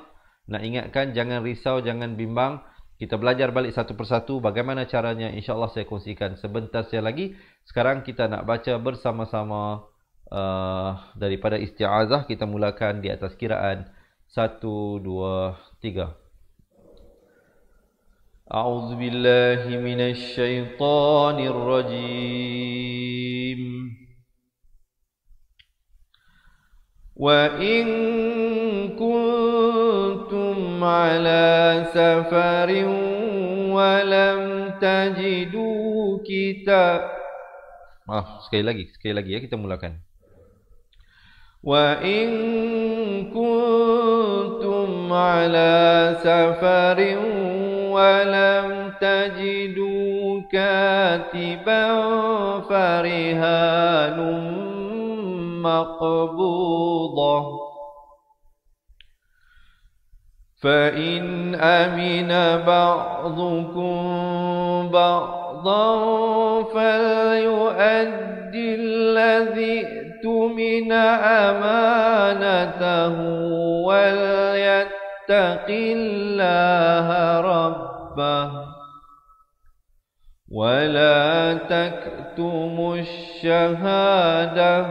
nak ingatkan jangan risau jangan bimbang kita belajar balik satu persatu bagaimana caranya insyaallah saya kongsikan sebentar saya lagi sekarang kita nak baca bersama-sama uh, daripada istiazah kita mulakan di atas kiraan 1 2 3 أعوذ بالله من الشيطان الرجيم الرحيم وإن كنتم على سفر ولم تجدوا كتاب Maaf, sekali lagi, sekali lagi ya kita mulakan. Wa in kuntum ala safarin ولم تجدوا كاتبا فرهان مقبوضة فإن أمن بعضكم بعضا فليؤد الذي ائت من أمانته وليتقل يتق الله ربه ولا تكتم الشهادة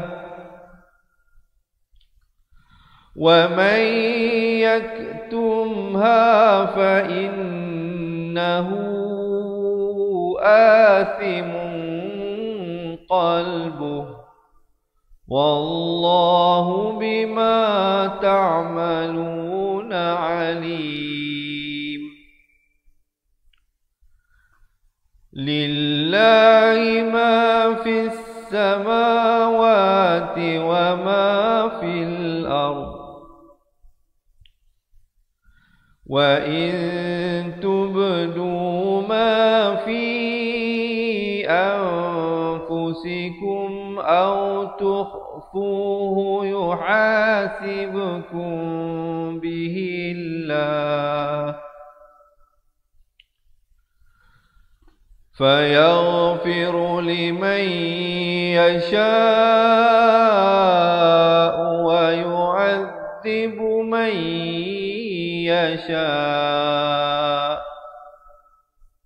ومن يكتمها فإنه آثم قلبه والله بما تعملون لله ما في السماوات وما في الأرض وإن تبدوا ما في أنفسكم أو تخفوه يحاسبكم به الله فيغفر لمن يشاء ويعذب من يشاء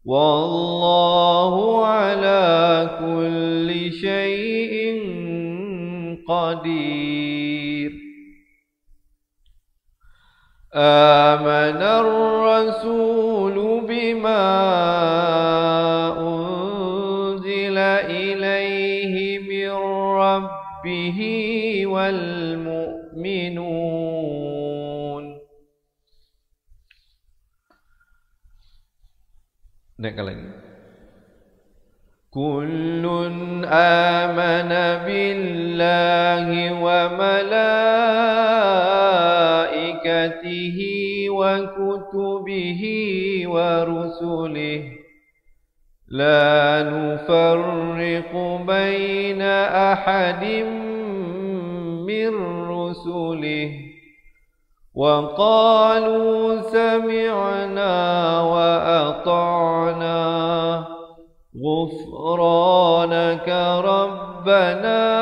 والله على كل شيء قدير آمن الرسول بما أنزل إليه من ربه والمؤمنون كل آمن بالله وملائكته آياته وكتبه ورسله لا نفرق بين أحد من رسله وقالوا سمعنا وأطعنا غفرانك ربنا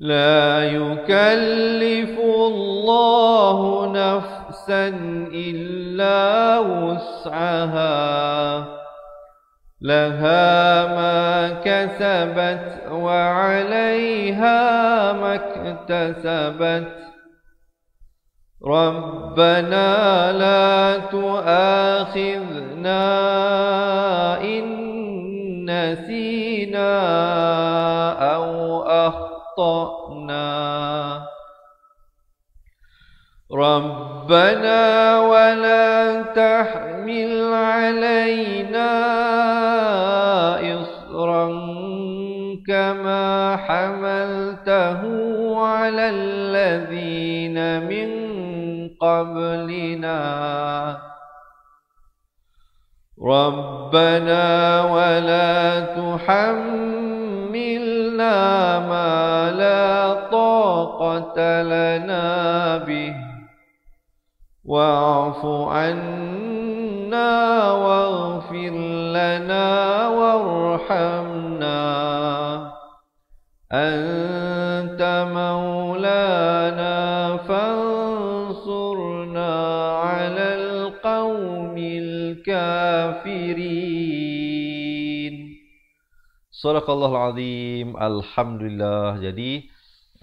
لا يكلف الله نفسا إلا وسعها لها ما كسبت وعليها ما اكتسبت ربنا لا تؤاخذنا إن نسينا أو أخطأنا ربنا ولا تحمل علينا إصرا كما حملته على الذين من قبلنا ربنا ولا تحمل إلا ما لا طاقة لنا به واعف عنا واغفر لنا وارحمنا أنت Surakallahul Azim. Alhamdulillah. Jadi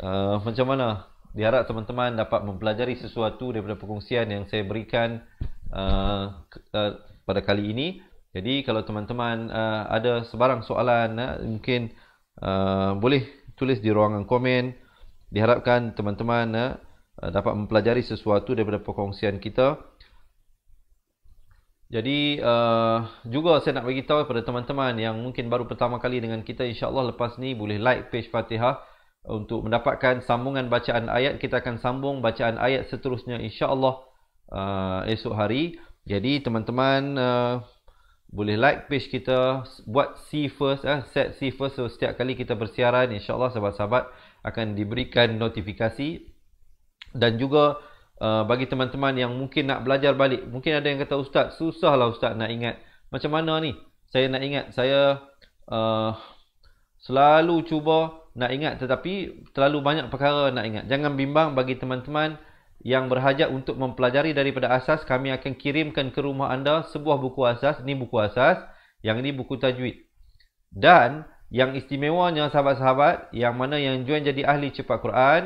uh, macam mana? Diharap teman-teman dapat mempelajari sesuatu daripada perkongsian yang saya berikan uh, uh, pada kali ini. Jadi kalau teman-teman uh, ada sebarang soalan uh, mungkin uh, boleh tulis di ruangan komen. Diharapkan teman-teman uh, dapat mempelajari sesuatu daripada perkongsian kita. Jadi uh, juga saya nak bagi tahu kepada teman-teman yang mungkin baru pertama kali dengan kita insya-Allah lepas ni boleh like page Fatihah untuk mendapatkan sambungan bacaan ayat kita akan sambung bacaan ayat seterusnya insya-Allah uh, esok hari. Jadi teman-teman uh, boleh like page kita buat C first eh set C first so setiap kali kita bersiaran insya-Allah sahabat-sahabat akan diberikan notifikasi dan juga Uh, bagi teman-teman yang mungkin nak belajar balik. Mungkin ada yang kata, Ustaz, susahlah Ustaz nak ingat. Macam mana ni? Saya nak ingat. Saya uh, selalu cuba nak ingat tetapi terlalu banyak perkara nak ingat. Jangan bimbang bagi teman-teman yang berhajat untuk mempelajari daripada asas. Kami akan kirimkan ke rumah anda sebuah buku asas. Ini buku asas. Yang ini buku tajwid. Dan yang istimewanya sahabat-sahabat yang mana yang join jadi ahli cepat Quran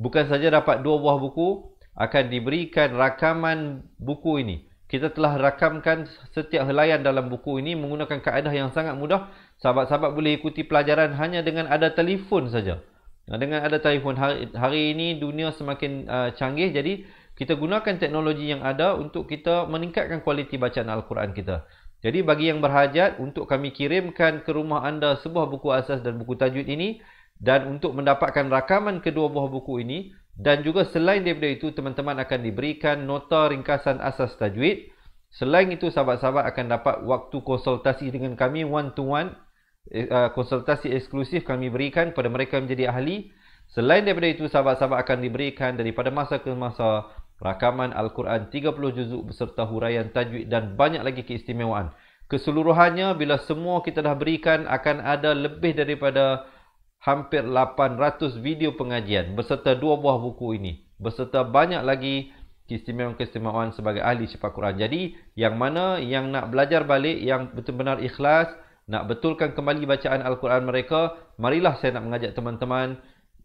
bukan saja dapat dua buah buku akan diberikan rakaman buku ini. Kita telah rakamkan setiap helayan dalam buku ini menggunakan kaedah yang sangat mudah. Sahabat-sahabat boleh ikuti pelajaran hanya dengan ada telefon saja. Dengan ada telefon hari, hari ini dunia semakin uh, canggih jadi kita gunakan teknologi yang ada untuk kita meningkatkan kualiti bacaan Al-Quran kita. Jadi bagi yang berhajat untuk kami kirimkan ke rumah anda sebuah buku asas dan buku tajwid ini dan untuk mendapatkan rakaman kedua buah buku ini dan juga selain daripada itu, teman-teman akan diberikan nota ringkasan asas tajwid. Selain itu, sahabat-sahabat akan dapat waktu konsultasi dengan kami one to one. Konsultasi eksklusif kami berikan kepada mereka menjadi ahli. Selain daripada itu, sahabat-sahabat akan diberikan daripada masa ke masa rakaman Al-Quran 30 juzuk beserta huraian tajwid dan banyak lagi keistimewaan. Keseluruhannya, bila semua kita dah berikan, akan ada lebih daripada hampir 800 video pengajian beserta dua buah buku ini beserta banyak lagi keistimewaan-keistimewaan sebagai ahli sepak Quran. Jadi, yang mana yang nak belajar balik, yang benar-benar ikhlas, nak betulkan kembali bacaan Al-Quran mereka, marilah saya nak mengajak teman-teman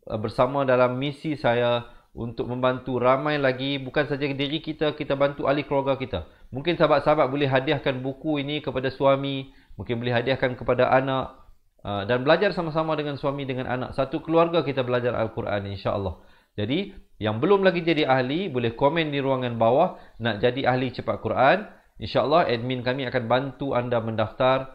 eh, bersama dalam misi saya untuk membantu ramai lagi, bukan saja diri kita, kita bantu ahli keluarga kita. Mungkin sahabat-sahabat boleh hadiahkan buku ini kepada suami, mungkin boleh hadiahkan kepada anak, Ah, dan belajar sama-sama dengan suami dengan anak satu keluarga kita belajar al-Quran insya-Allah. Jadi yang belum lagi jadi ahli boleh komen di ruangan bawah nak jadi ahli cepat Quran. Insya-Allah admin kami akan bantu anda mendaftar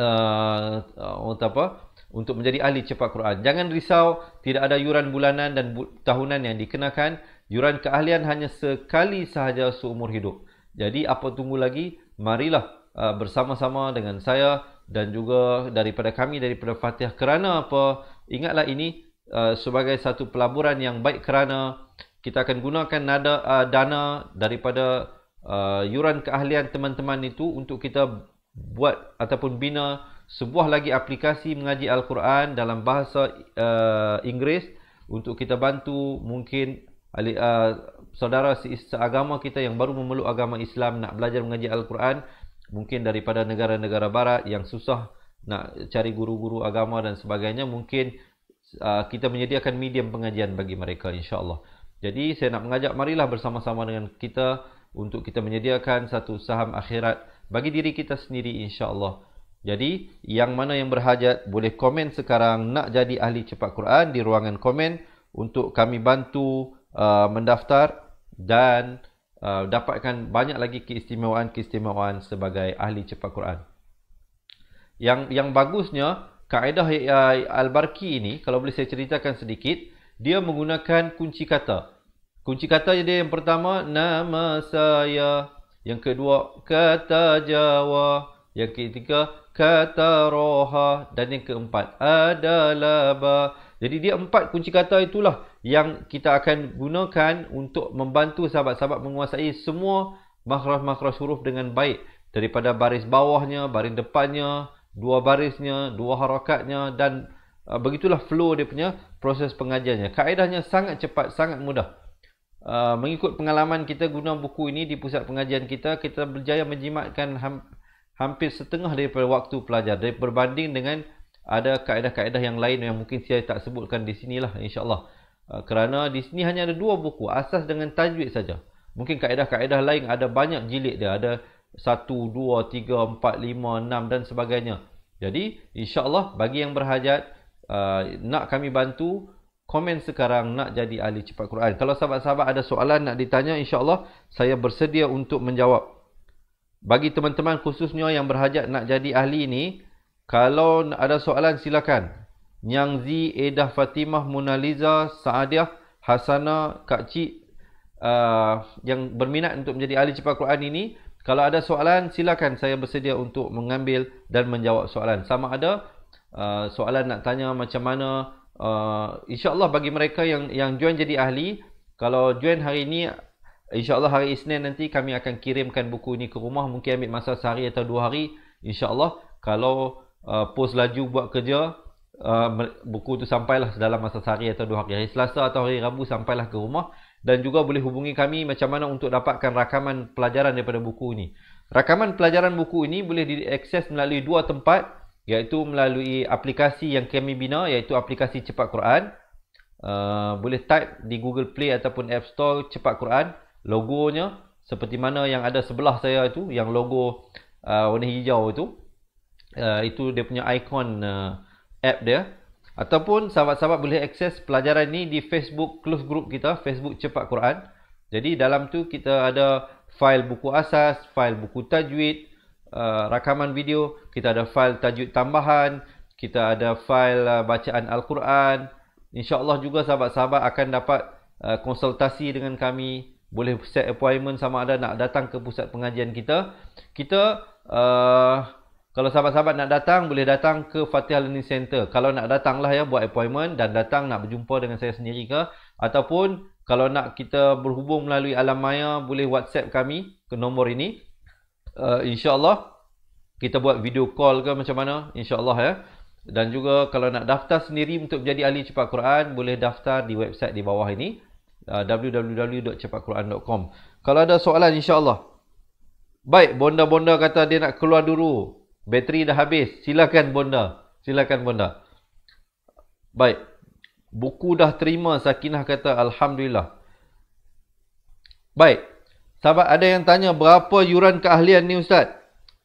uh, untuk apa? Untuk menjadi ahli cepat Quran. Jangan risau, tidak ada yuran bulanan dan bu- tahunan yang dikenakan. Yuran keahlian hanya sekali sahaja seumur hidup. Jadi apa tunggu lagi? Marilah uh, bersama-sama dengan saya dan juga daripada kami daripada Fatih kerana apa ingatlah ini uh, sebagai satu pelaburan yang baik kerana kita akan gunakan nada uh, dana daripada uh, yuran keahlian teman-teman itu untuk kita buat ataupun bina sebuah lagi aplikasi mengaji al-Quran dalam bahasa uh, Inggeris untuk kita bantu mungkin uh, uh saudara seagama kita yang baru memeluk agama Islam nak belajar mengaji al-Quran mungkin daripada negara-negara barat yang susah nak cari guru-guru agama dan sebagainya mungkin uh, kita menyediakan medium pengajian bagi mereka insya-Allah. Jadi saya nak mengajak marilah bersama-sama dengan kita untuk kita menyediakan satu saham akhirat bagi diri kita sendiri insya-Allah. Jadi yang mana yang berhajat boleh komen sekarang nak jadi ahli cepat Quran di ruangan komen untuk kami bantu uh, mendaftar dan Uh, dapatkan banyak lagi keistimewaan-keistimewaan sebagai ahli cepat Quran. Yang yang bagusnya kaedah uh, Al-Barki ini kalau boleh saya ceritakan sedikit, dia menggunakan kunci kata. Kunci kata dia yang pertama nama saya, yang kedua kata Jawa, yang ketiga kata roha dan yang keempat adalah Ba. Jadi dia empat kunci kata itulah yang kita akan gunakan untuk membantu sahabat-sahabat menguasai semua makhraj-makhraj huruf dengan baik daripada baris bawahnya, baris depannya, dua barisnya, dua harakatnya dan uh, begitulah flow dia punya proses pengajiannya. Kaedahnya sangat cepat, sangat mudah. Uh, mengikut pengalaman kita guna buku ini di pusat pengajian kita, kita berjaya menjimatkan hampir setengah daripada waktu pelajar daripada berbanding dengan ada kaedah-kaedah yang lain yang mungkin saya tak sebutkan di sini lah insyaAllah. Uh, kerana di sini hanya ada dua buku, asas dengan tajwid saja. Mungkin kaedah-kaedah lain ada banyak jilid dia, ada satu, dua, tiga, empat, lima, enam dan sebagainya. Jadi insyaAllah bagi yang berhajat, uh, nak kami bantu, komen sekarang nak jadi ahli cepat Quran. Kalau sahabat-sahabat ada soalan nak ditanya, insyaAllah saya bersedia untuk menjawab. Bagi teman-teman khususnya yang berhajat nak jadi ahli ini, kalau ada soalan silakan. Yang Zi, Edah, Fatimah, Munaliza, Lisa, Saadiah, Hasana, Kak Cik uh, yang berminat untuk menjadi ahli Cipta Quran ini. Kalau ada soalan silakan saya bersedia untuk mengambil dan menjawab soalan. Sama ada uh, soalan nak tanya macam mana uh, insyaAllah bagi mereka yang yang join jadi ahli. Kalau join hari ini insyaAllah hari Isnin nanti kami akan kirimkan buku ini ke rumah. Mungkin ambil masa sehari atau dua hari insyaAllah. Kalau uh, post laju buat kerja uh, buku tu sampailah dalam masa sehari atau dua hari hari Selasa atau hari Rabu sampailah ke rumah dan juga boleh hubungi kami macam mana untuk dapatkan rakaman pelajaran daripada buku ini rakaman pelajaran buku ini boleh diakses melalui dua tempat iaitu melalui aplikasi yang kami bina iaitu aplikasi Cepat Quran uh, boleh type di Google Play ataupun App Store Cepat Quran logonya seperti mana yang ada sebelah saya itu yang logo uh, warna hijau itu Uh, itu dia punya ikon uh, app dia ataupun sahabat-sahabat boleh akses pelajaran ni di Facebook close group kita Facebook cepat Quran jadi dalam tu kita ada fail buku asas, fail buku tajwid, uh, rakaman video, kita ada fail tajwid tambahan, kita ada fail uh, bacaan al-Quran. Insya-Allah juga sahabat-sahabat akan dapat uh, konsultasi dengan kami, boleh set appointment sama ada nak datang ke pusat pengajian kita. Kita uh, kalau sahabat-sahabat nak datang, boleh datang ke Fatih Learning Center. Kalau nak datanglah ya, buat appointment dan datang nak berjumpa dengan saya sendiri ke. Ataupun kalau nak kita berhubung melalui alam maya, boleh WhatsApp kami ke nombor ini. Uh, InsyaAllah kita buat video call ke macam mana. InsyaAllah ya. Dan juga kalau nak daftar sendiri untuk menjadi ahli cepat Quran, boleh daftar di website di bawah ini. Uh, eh, www.cepatquran.com Kalau ada soalan insyaAllah. Baik, bonda-bonda kata dia nak keluar dulu. Bateri dah habis. Silakan Bonda. Silakan Bonda. Baik. Buku dah terima Sakinah kata alhamdulillah. Baik. Sahabat ada yang tanya berapa yuran keahlian ni ustaz?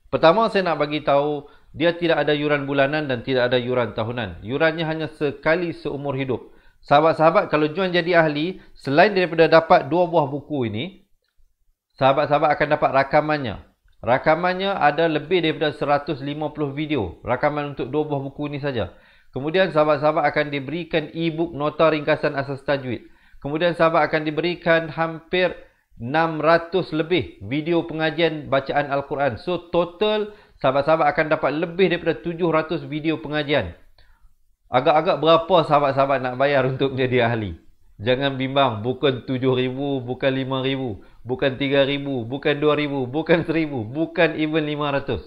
Pertama saya nak bagi tahu dia tidak ada yuran bulanan dan tidak ada yuran tahunan. Yurannya hanya sekali seumur hidup. Sahabat-sahabat kalau join jadi ahli selain daripada dapat dua buah buku ini, sahabat-sahabat akan dapat rakamannya. Rakamannya ada lebih daripada 150 video. Rakaman untuk dua buah buku ini saja. Kemudian sahabat-sahabat akan diberikan e-book nota ringkasan asas tajwid. Kemudian sahabat akan diberikan hampir 600 lebih video pengajian bacaan Al-Quran. So total sahabat-sahabat akan dapat lebih daripada 700 video pengajian. Agak-agak berapa sahabat-sahabat nak bayar (laughs) untuk menjadi ahli? Jangan bimbang, bukan 7000, bukan 5000 bukan 3000 bukan 2000 bukan 1000 bukan even 500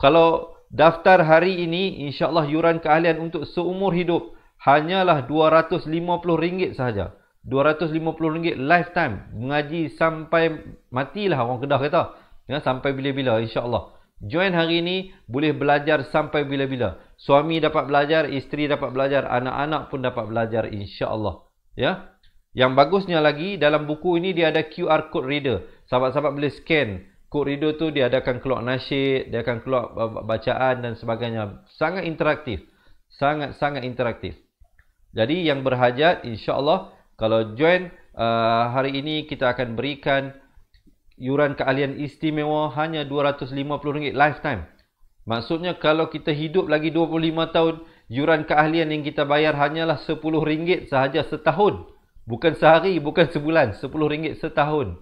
kalau daftar hari ini insyaallah yuran keahlian untuk seumur hidup hanyalah RM250 sahaja RM250 lifetime mengaji sampai matilah orang kedah kata ya sampai bila-bila insyaallah join hari ini boleh belajar sampai bila-bila suami dapat belajar isteri dapat belajar anak-anak pun dapat belajar insyaallah ya yang bagusnya lagi dalam buku ini dia ada QR code reader. Sahabat-sahabat boleh scan code reader tu dia ada akan keluar nasyid, dia akan keluar bacaan dan sebagainya. Sangat interaktif. Sangat-sangat interaktif. Jadi yang berhajat insya-Allah kalau join uh, hari ini kita akan berikan yuran keahlian istimewa hanya RM250 lifetime. Maksudnya kalau kita hidup lagi 25 tahun, yuran keahlian yang kita bayar hanyalah RM10 sahaja setahun bukan sehari bukan sebulan RM10 setahun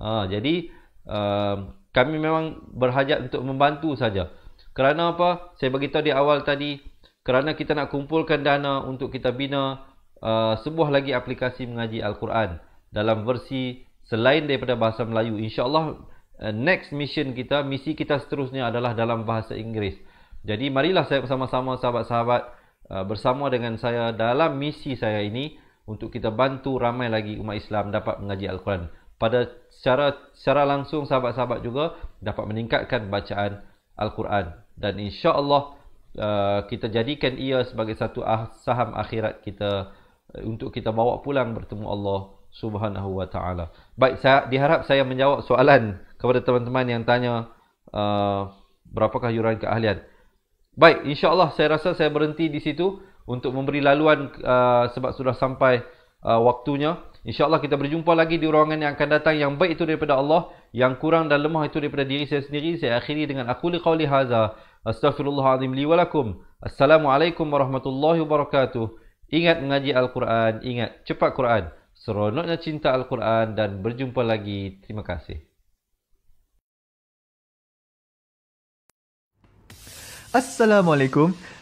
ha, jadi uh, kami memang berhajat untuk membantu saja kerana apa saya bagi di awal tadi kerana kita nak kumpulkan dana untuk kita bina uh, sebuah lagi aplikasi mengaji al-Quran dalam versi selain daripada bahasa Melayu insya-Allah uh, next mission kita misi kita seterusnya adalah dalam bahasa Inggeris. Jadi marilah saya bersama-sama sahabat-sahabat uh, bersama dengan saya dalam misi saya ini untuk kita bantu ramai lagi umat Islam dapat mengaji Al-Quran. Pada secara secara langsung sahabat-sahabat juga dapat meningkatkan bacaan Al-Quran dan insya-Allah uh, kita jadikan ia sebagai satu ah, saham akhirat kita uh, untuk kita bawa pulang bertemu Allah Subhanahu wa taala. Baik saya diharap saya menjawab soalan kepada teman-teman yang tanya uh, berapakah yuran keahlian. Baik insya-Allah saya rasa saya berhenti di situ untuk memberi laluan uh, sebab sudah sampai uh, waktunya. InsyaAllah kita berjumpa lagi di ruangan yang akan datang. Yang baik itu daripada Allah. Yang kurang dan lemah itu daripada diri saya sendiri. Saya akhiri dengan aku li qawli haza. Astaghfirullahaladzim liwalakum. Assalamualaikum warahmatullahi wabarakatuh. Ingat mengaji Al-Quran. Ingat cepat Quran. Seronoknya cinta Al-Quran. Dan berjumpa lagi. Terima kasih. Assalamualaikum.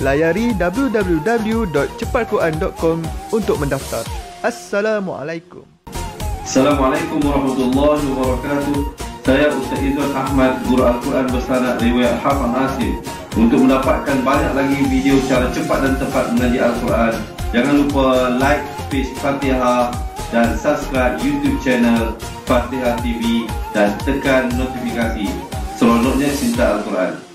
layari www.cepatquran.com untuk mendaftar. Assalamualaikum. Assalamualaikum warahmatullahi wabarakatuh. Saya Ustaz Idrus Ahmad, Guru Al-Quran Bersana Riwayat Hafan Asif. Untuk mendapatkan banyak lagi video secara cepat dan tepat mengaji Al-Quran, jangan lupa like page Fatihah dan subscribe YouTube channel Fatihah TV dan tekan notifikasi. Seronoknya cinta Al-Quran.